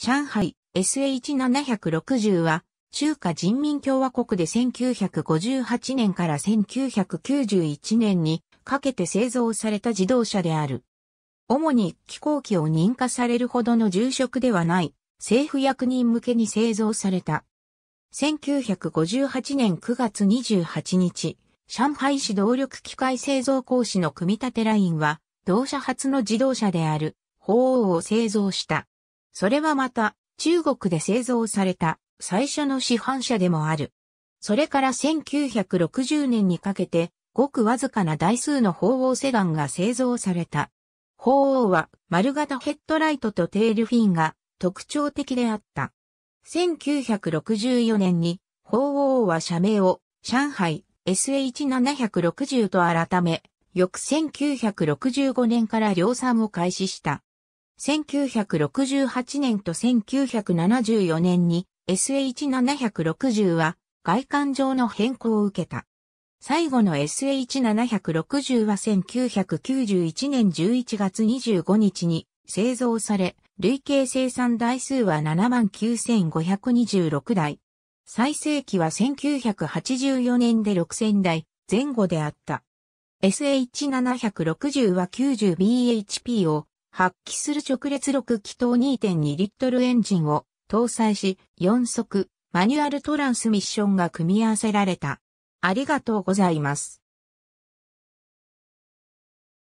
上海 SH760 は中華人民共和国で1958年から1991年にかけて製造された自動車である。主に飛行機を認可されるほどの重職ではない政府役人向けに製造された。1958年9月28日、上海市動力機械製造工士の組み立てラインは、同社初の自動車である、鳳凰を製造した。それはまた、中国で製造された最初の市販車でもある。それから1960年にかけて、ごくわずかな台数の鳳凰セダンが製造された。鳳凰は丸型ヘッドライトとテールフィンが特徴的であった。1964年に、鳳凰は社名を上海 SH760 と改め、翌1965年から量産を開始した。1968年と1974年に SH760 は外観上の変更を受けた。最後の SH760 は1991年11月25日に製造され、累計生産台数は79,526台。最盛期は1984年で6000台前後であった。SH760 は 90bhp を発揮する直列6気筒2.2リットルエンジンを搭載し、4速マニュアルトランスミッションが組み合わせられた。ありがとうございます。